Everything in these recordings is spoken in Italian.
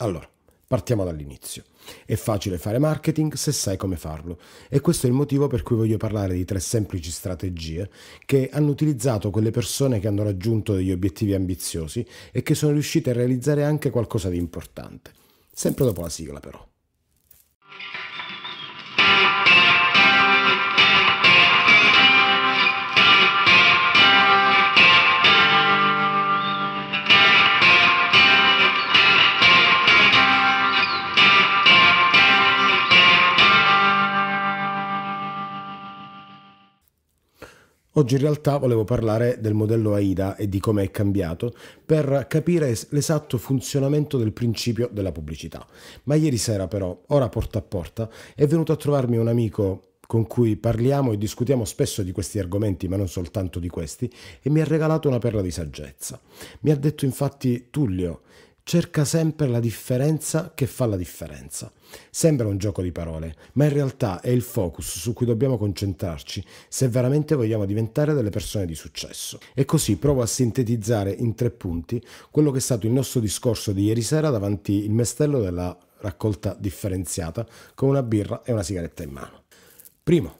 Allora, partiamo dall'inizio. È facile fare marketing se sai come farlo e questo è il motivo per cui voglio parlare di tre semplici strategie che hanno utilizzato quelle persone che hanno raggiunto degli obiettivi ambiziosi e che sono riuscite a realizzare anche qualcosa di importante. Sempre dopo la sigla però. Oggi in realtà volevo parlare del modello AIDA e di come è cambiato per capire l'esatto funzionamento del principio della pubblicità. Ma ieri sera però, ora porta a porta, è venuto a trovarmi un amico con cui parliamo e discutiamo spesso di questi argomenti, ma non soltanto di questi, e mi ha regalato una perla di saggezza. Mi ha detto infatti Tullio, cerca sempre la differenza che fa la differenza. Sembra un gioco di parole, ma in realtà è il focus su cui dobbiamo concentrarci se veramente vogliamo diventare delle persone di successo. E così provo a sintetizzare in tre punti quello che è stato il nostro discorso di ieri sera davanti il mestello della raccolta differenziata con una birra e una sigaretta in mano. Primo,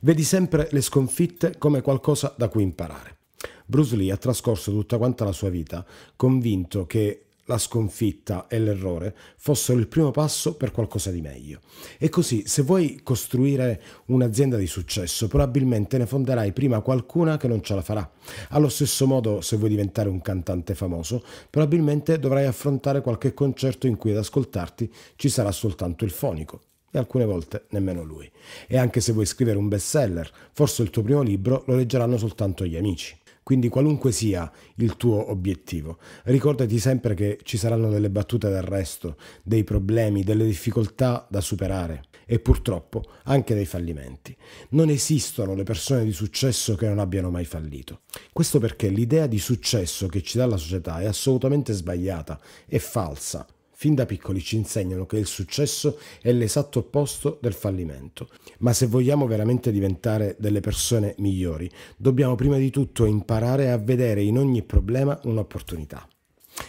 vedi sempre le sconfitte come qualcosa da cui imparare. Bruce Lee ha trascorso tutta quanta la sua vita convinto che la sconfitta e l'errore fossero il primo passo per qualcosa di meglio. E così, se vuoi costruire un'azienda di successo, probabilmente ne fonderai prima qualcuna che non ce la farà. Allo stesso modo, se vuoi diventare un cantante famoso, probabilmente dovrai affrontare qualche concerto in cui ad ascoltarti ci sarà soltanto il fonico, e alcune volte nemmeno lui. E anche se vuoi scrivere un bestseller, forse il tuo primo libro lo leggeranno soltanto gli amici quindi qualunque sia il tuo obiettivo. Ricordati sempre che ci saranno delle battute d'arresto, dei problemi, delle difficoltà da superare e purtroppo anche dei fallimenti. Non esistono le persone di successo che non abbiano mai fallito. Questo perché l'idea di successo che ci dà la società è assolutamente sbagliata, è falsa fin da piccoli ci insegnano che il successo è l'esatto opposto del fallimento. Ma se vogliamo veramente diventare delle persone migliori, dobbiamo prima di tutto imparare a vedere in ogni problema un'opportunità.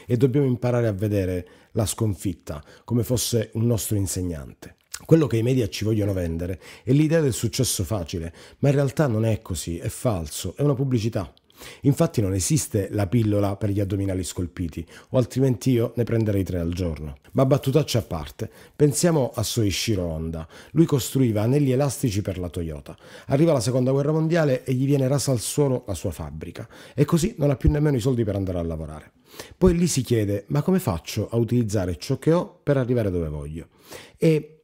E dobbiamo imparare a vedere la sconfitta come fosse un nostro insegnante. Quello che i media ci vogliono vendere è l'idea del successo facile, ma in realtà non è così, è falso, è una pubblicità. Infatti non esiste la pillola per gli addominali scolpiti, o altrimenti io ne prenderei tre al giorno. Ma battutacce a parte, pensiamo a Soishiro Honda. Lui costruiva anelli elastici per la Toyota. Arriva la seconda guerra mondiale e gli viene rasa al suolo la sua fabbrica, e così non ha più nemmeno i soldi per andare a lavorare. Poi lì si chiede, ma come faccio a utilizzare ciò che ho per arrivare dove voglio? E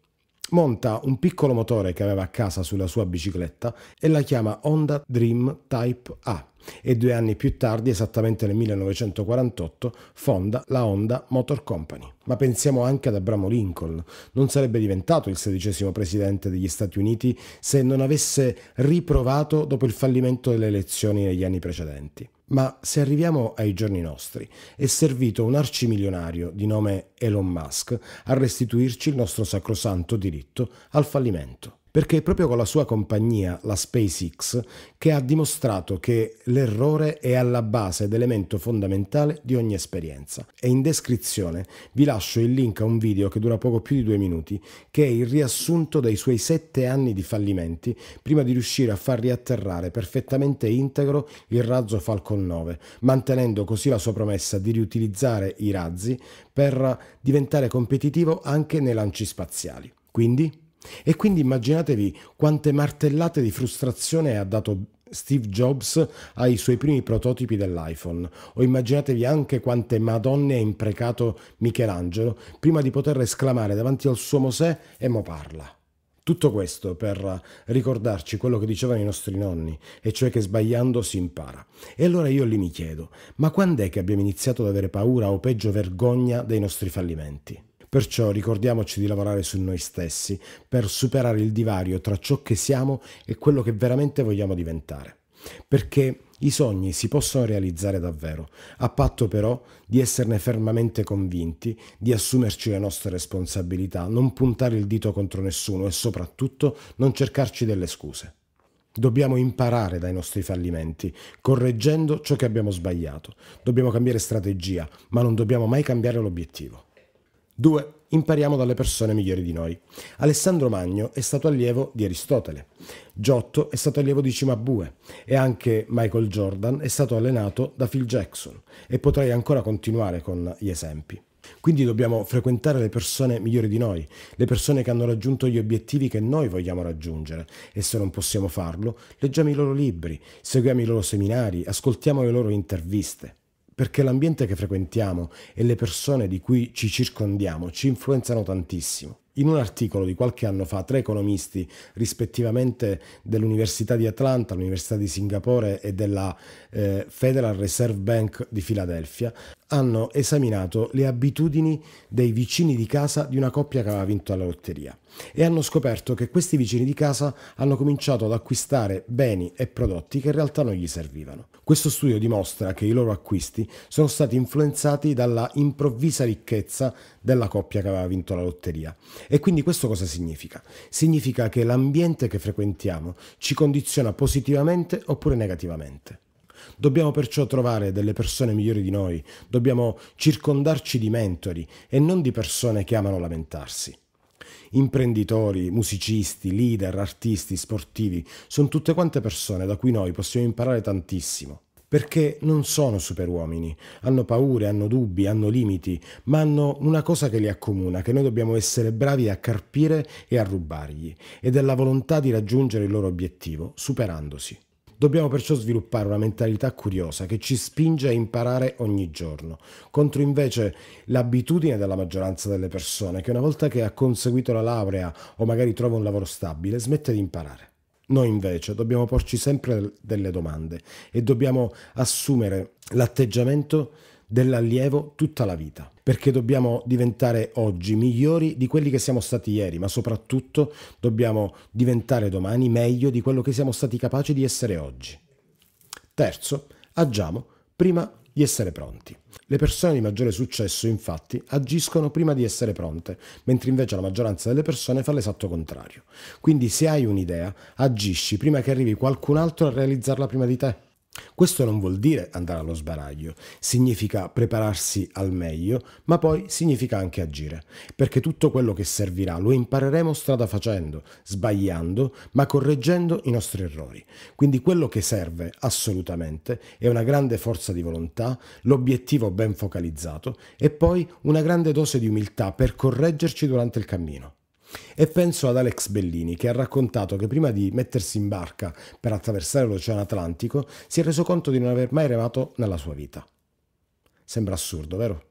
monta un piccolo motore che aveva a casa sulla sua bicicletta e la chiama Honda Dream Type A e due anni più tardi, esattamente nel 1948, fonda la Honda Motor Company. Ma pensiamo anche ad Abramo Lincoln. Non sarebbe diventato il sedicesimo presidente degli Stati Uniti se non avesse riprovato dopo il fallimento delle elezioni negli anni precedenti. Ma se arriviamo ai giorni nostri, è servito un arcimilionario di nome Elon Musk a restituirci il nostro sacrosanto diritto al fallimento perché è proprio con la sua compagnia, la SpaceX, che ha dimostrato che l'errore è alla base ed elemento fondamentale di ogni esperienza. E in descrizione vi lascio il link a un video che dura poco più di due minuti, che è il riassunto dei suoi sette anni di fallimenti prima di riuscire a far riatterrare perfettamente integro il razzo Falcon 9, mantenendo così la sua promessa di riutilizzare i razzi per diventare competitivo anche nei lanci spaziali. Quindi e quindi immaginatevi quante martellate di frustrazione ha dato Steve Jobs ai suoi primi prototipi dell'iPhone, o immaginatevi anche quante madonne ha imprecato Michelangelo prima di poter esclamare davanti al suo Mosè e mo parla. Tutto questo per ricordarci quello che dicevano i nostri nonni, e cioè che sbagliando si impara. E allora io lì mi chiedo, ma quando è che abbiamo iniziato ad avere paura o peggio vergogna dei nostri fallimenti? Perciò ricordiamoci di lavorare su noi stessi per superare il divario tra ciò che siamo e quello che veramente vogliamo diventare. Perché i sogni si possono realizzare davvero, a patto però di esserne fermamente convinti, di assumerci le nostre responsabilità, non puntare il dito contro nessuno e soprattutto non cercarci delle scuse. Dobbiamo imparare dai nostri fallimenti, correggendo ciò che abbiamo sbagliato. Dobbiamo cambiare strategia, ma non dobbiamo mai cambiare l'obiettivo. 2. Impariamo dalle persone migliori di noi. Alessandro Magno è stato allievo di Aristotele, Giotto è stato allievo di Cimabue e anche Michael Jordan è stato allenato da Phil Jackson e potrei ancora continuare con gli esempi. Quindi dobbiamo frequentare le persone migliori di noi, le persone che hanno raggiunto gli obiettivi che noi vogliamo raggiungere e se non possiamo farlo, leggiamo i loro libri, seguiamo i loro seminari, ascoltiamo le loro interviste perché l'ambiente che frequentiamo e le persone di cui ci circondiamo ci influenzano tantissimo. In un articolo di qualche anno fa, tre economisti, rispettivamente dell'Università di Atlanta, l'Università di Singapore e della eh, Federal Reserve Bank di Filadelfia, hanno esaminato le abitudini dei vicini di casa di una coppia che aveva vinto la lotteria e hanno scoperto che questi vicini di casa hanno cominciato ad acquistare beni e prodotti che in realtà non gli servivano. Questo studio dimostra che i loro acquisti sono stati influenzati dalla improvvisa ricchezza della coppia che aveva vinto la lotteria. E quindi questo cosa significa? Significa che l'ambiente che frequentiamo ci condiziona positivamente oppure negativamente. Dobbiamo perciò trovare delle persone migliori di noi, dobbiamo circondarci di mentori e non di persone che amano lamentarsi. Imprenditori, musicisti, leader, artisti, sportivi, sono tutte quante persone da cui noi possiamo imparare tantissimo perché non sono superuomini, hanno paure, hanno dubbi, hanno limiti, ma hanno una cosa che li accomuna, che noi dobbiamo essere bravi a carpire e a rubargli, ed è la volontà di raggiungere il loro obiettivo, superandosi. Dobbiamo perciò sviluppare una mentalità curiosa che ci spinge a imparare ogni giorno, contro invece l'abitudine della maggioranza delle persone che una volta che ha conseguito la laurea o magari trova un lavoro stabile smette di imparare. Noi invece dobbiamo porci sempre delle domande e dobbiamo assumere l'atteggiamento dell'allievo tutta la vita, perché dobbiamo diventare oggi migliori di quelli che siamo stati ieri, ma soprattutto dobbiamo diventare domani meglio di quello che siamo stati capaci di essere oggi. Terzo, agiamo prima di essere pronti. Le persone di maggiore successo infatti agiscono prima di essere pronte, mentre invece la maggioranza delle persone fa l'esatto contrario. Quindi se hai un'idea, agisci prima che arrivi qualcun altro a realizzarla prima di te. Questo non vuol dire andare allo sbaraglio, significa prepararsi al meglio, ma poi significa anche agire, perché tutto quello che servirà lo impareremo strada facendo, sbagliando, ma correggendo i nostri errori. Quindi quello che serve assolutamente è una grande forza di volontà, l'obiettivo ben focalizzato e poi una grande dose di umiltà per correggerci durante il cammino. E penso ad Alex Bellini, che ha raccontato che prima di mettersi in barca per attraversare l'Oceano Atlantico si è reso conto di non aver mai remato nella sua vita. Sembra assurdo, vero?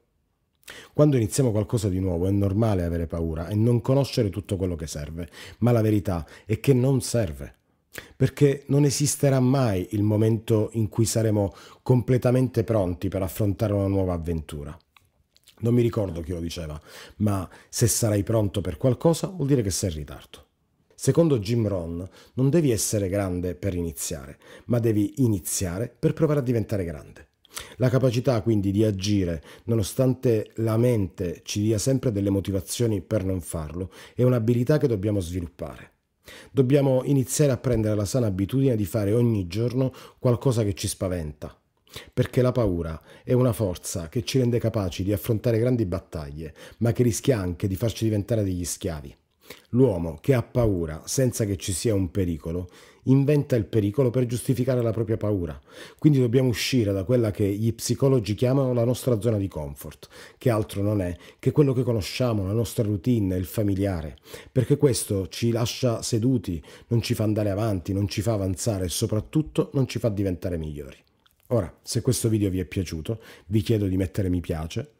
Quando iniziamo qualcosa di nuovo è normale avere paura e non conoscere tutto quello che serve, ma la verità è che non serve, perché non esisterà mai il momento in cui saremo completamente pronti per affrontare una nuova avventura. Non mi ricordo chi lo diceva, ma se sarai pronto per qualcosa vuol dire che sei in ritardo. Secondo Jim Ron, non devi essere grande per iniziare, ma devi iniziare per provare a diventare grande. La capacità quindi di agire, nonostante la mente ci dia sempre delle motivazioni per non farlo, è un'abilità che dobbiamo sviluppare. Dobbiamo iniziare a prendere la sana abitudine di fare ogni giorno qualcosa che ci spaventa, perché la paura è una forza che ci rende capaci di affrontare grandi battaglie, ma che rischia anche di farci diventare degli schiavi. L'uomo che ha paura senza che ci sia un pericolo inventa il pericolo per giustificare la propria paura. Quindi dobbiamo uscire da quella che gli psicologi chiamano la nostra zona di comfort, che altro non è che quello che conosciamo, la nostra routine, il familiare, perché questo ci lascia seduti, non ci fa andare avanti, non ci fa avanzare e soprattutto non ci fa diventare migliori. Ora, se questo video vi è piaciuto, vi chiedo di mettere mi piace,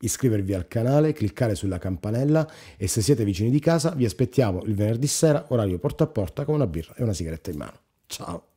iscrivervi al canale, cliccare sulla campanella e se siete vicini di casa vi aspettiamo il venerdì sera, orario porta a porta, con una birra e una sigaretta in mano. Ciao!